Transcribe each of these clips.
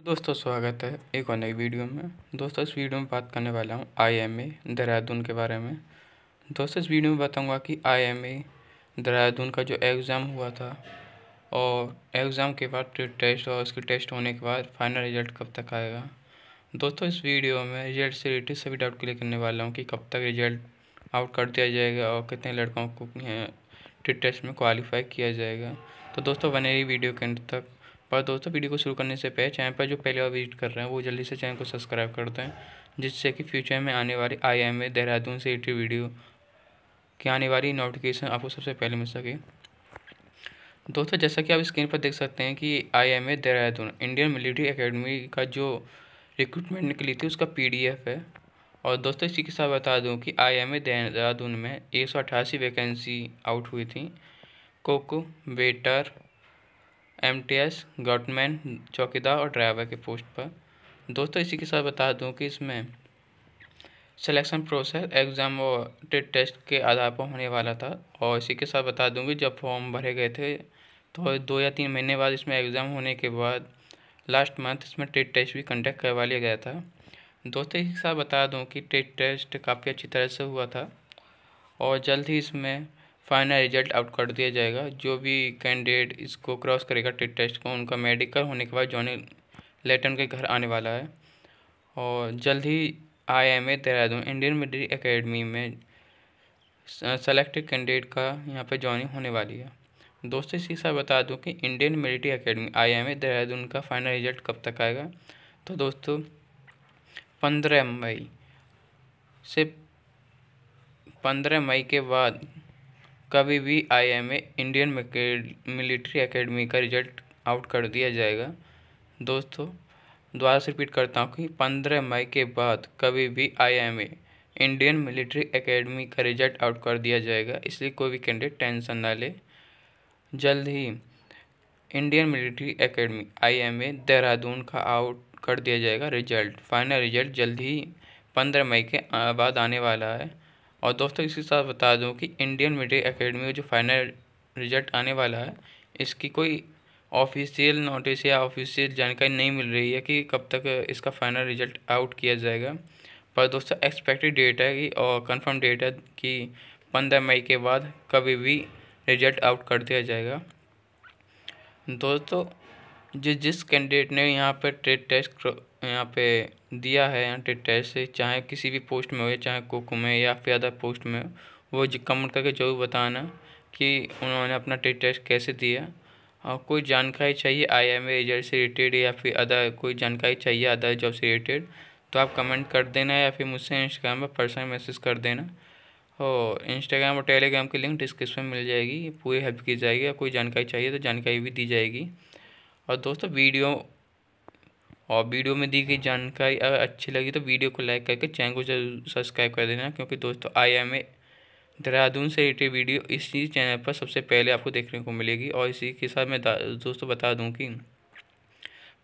तो दोस्तों स्वागत है एक और नई वीडियो में दोस्तों इस वीडियो में बात करने वाला हूँ आईएमए देहरादून के बारे में दोस्तों इस वीडियो में बताऊँगा कि आईएमए देहरादून का जो एग्ज़ाम हुआ था और एग्ज़ाम के बाद टेस्ट और उसके टेस्ट होने के बाद फाइनल रिजल्ट कब तक आएगा दोस्तों इस वीडियो में रिजल्ट से रिलेटेड सभी डाउट क्लियर करने वाला हूँ कि कब तक रिजल्ट आउट कर दिया जाएगा और कितने लड़कों को टेस्ट में क्वालिफाई किया जाएगा तो दोस्तों बने रही वीडियो के अंत तक पर दोस्तों वीडियो को शुरू करने से पहले चैनल पर जो पहले बार विजिट कर रहे हैं वो जल्दी से चैनल को सब्सक्राइब कर दें जिससे कि फ्यूचर में आने वाली आई एम ए देहरादून से रिलेटेड वीडियो की आने वाली नोटिफिकेशन आपको सबसे पहले मिल सके दोस्तों जैसा कि आप स्क्रीन पर देख सकते हैं कि I M A Dehradun Indian military academy का जो रिक्रूटमेंट निकली थी उसका पी डी एफ है और दोस्तों इसी के साथ बता दूँ कि आई एम ए देहरादून में एक सौ अट्ठासी वैकेंसी आउट हुई थी कोको waiter M T S government चौकीदार और ड्राइवर के पोस्ट पर दोस्तों इसी के साथ बता दूं कि इसमें सिलेक्शन प्रोसेस एग्ज़ाम और टेस्ट के आधार पर होने वाला था और इसी के साथ बता दूँगी जब फॉर्म भरे गए थे तो दो या तीन महीने बाद इसमें एग्ज़ाम होने के बाद लास्ट मंथ इसमें टेट टेस्ट भी कंडक्ट करवा लिया गया था दोस्तों इसी के साथ बता दूं कि टेट टेस्ट काफ़ी अच्छी तरह से हुआ था और जल्द ही इसमें फाइनल रिजल्ट आउट कर दिया जाएगा जो भी कैंडिडेट इसको क्रॉस करेगा टेट टेस्ट को उनका मेडिकल होने के बाद जॉनी लेटन के घर आने वाला है और जल्द ही I M A Dehradun Indian military academy में सेलेक्टेड कैंडिडेट का यहाँ पर ज्वाइनिंग होने वाली है दोस्तों इसी साथ बता दूँ कि Indian military academy I M A Dehradun का फाइनल रिजल्ट कब तक आएगा तो दोस्तों पंद्रह मई से पंद्रह मई के बाद का भी V I M A Indian military academy का रिजल्ट आउट कर दिया जाएगा दोस्तों दोबारा से रिपीट करता हूँ कि पंद्रह मई के बाद कभी भी I M A Indian military academy का रिजल्ट आउट कर दिया जाएगा इसलिए कोई भी कैंडिडेट टेंशन ना ले जल्द ही Indian military academy I M A Dehradun का आउट कर दिया जाएगा रिजल्ट फाइनल रिजल्ट जल्द ही पंद्रह मई के बाद आने वाला है और दोस्तों इसके साथ बता दूं कि इंडियन मेडिकल अकेडमी का जो फाइनल रिजल्ट आने वाला है इसकी कोई ऑफिशियल नोटिस या ऑफिशियल जानकारी नहीं मिल रही है कि कब तक इसका फाइनल रिजल्ट आउट किया जाएगा पर दोस्तों एक्सपेक्टेड डेट है कि और कन्फर्म डेट है कि पंद्रह मई के बाद कभी भी रिजल्ट आउट कर दिया जाएगा दोस्तों जिस जिस कैंडिडेट ने यहाँ पर ट्रेड टेस्ट यहाँ पे दिया है यहाँ टेस्ट से चाहे किसी भी पोस्ट में हो चाहे कुक में या फिर अदर पोस्ट में वो कमेंट करके जरूर बताना कि उन्होंने अपना टेट टेस्ट कैसे दिया और कोई जानकारी चाहिए आई एम ए रिजल्ट से रिलेटेड या फिर अदर कोई जानकारी चाहिए अदर जॉब से रिलेटेड तो आप कमेंट कर देना या फिर मुझसे इंस्टाग्राम पर पर्सनल मैसेज कर देना और इंस्टाग्राम और टेलीग्राम की लिंक डिस्क्रिप्शन में मिल जाएगी पूरी हेल्प की जाएगी और कोई जानकारी चाहिए तो जानकारी भी दी जाएगी और दोस्तों वीडियो और वीडियो में दी गई जानकारी अगर अच्छी लगी तो वीडियो को लाइक करके चैनल को जरूर सब्सक्राइब कर देना क्योंकि दोस्तों आई एम ए देहरादून से रिलेटेड वीडियो इसी चैनल पर सबसे पहले आपको देखने को मिलेगी और इसी के साथ मैं दोस्तों बता दूँ कि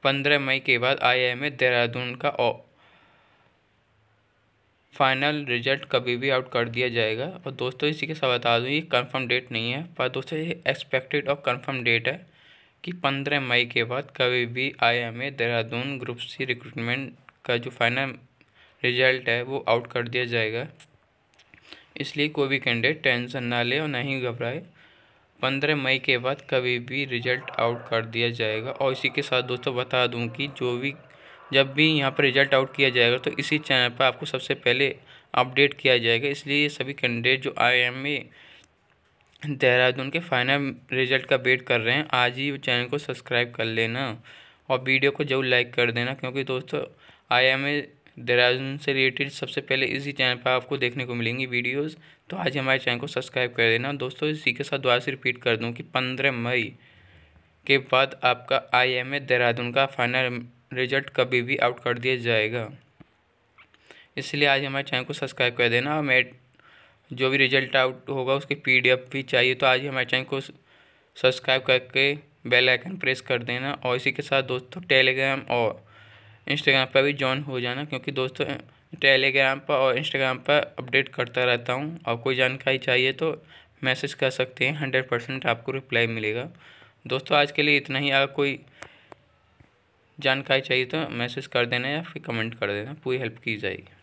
पंद्रह मई के बाद आई एम ए देहरादून का फाइनल रिजल्ट कभी भी आउट कर दिया जाएगा और दोस्तों इसी के साथ बता दूँ ये कंफर्म डेट नहीं है पर दोस्तों ये एक्सपेक्टेड और कंफर्म डेट है कि पंद्रह मई के बाद कभी भी आई हमें देहरादून ग्रुप सी रिक्रूटमेंट का जो फाइनल रिजल्ट है वो आउट कर दिया जाएगा इसलिए कोई भी कैंडिडेट टेंशन ना ले और ना ही घबराए पंद्रह मई के बाद कभी भी रिजल्ट आउट कर दिया जाएगा और इसी के साथ दोस्तों बता दूं कि जो भी जब भी यहाँ पर रिजल्ट आउट किया जाएगा तो इसी चैनल पर आपको सबसे पहले अपडेट किया जाएगा इसलिए सभी कैंडिडेट जो आई एम ए देहरादून के फाइनल रिजल्ट का वेट कर रहे हैं आज ही चैनल को सब्सक्राइब कर लेना और वीडियो को जरूर लाइक कर देना क्योंकि दोस्तों आई एम ए देहरादून से रिलेटेड सबसे पहले इसी चैनल पर आपको देखने को मिलेंगी वीडियोस तो आज हमारे चैनल को सब्सक्राइब कर देना दोस्तों इसी के साथ दोबारा से रिपीट कर दूँ कि पंद्रह मई के बाद आपका आई एम ए देहरादून का फाइनल रिजल्ट कभी भी आउट कर दिया जाएगा इसलिए आज हमारे चैनल को सब्सक्राइब कर देना और मेरे जो भी रिजल्ट आउट होगा उसकी पी भी चाहिए तो आज ही हमारे चैनल को सब्सक्राइब करके बेल आइकन प्रेस कर देना और इसी के साथ दोस्तों टेलीग्राम और इंस्टाग्राम पर भी ज्वाइन हो जाना क्योंकि दोस्तों टेलीग्राम पर और इंस्टाग्राम पर अपडेट करता रहता हूँ और कोई जानकारी चाहिए तो मैसेज कर सकते हैं हंड्रेड परसेंट आपको रिप्लाई मिलेगा दोस्तों आज के लिए इतना ही अगर कोई जानकारी चाहिए तो मैसेज कर देना या फिर कमेंट कर देना पूरी हेल्प की जाएगी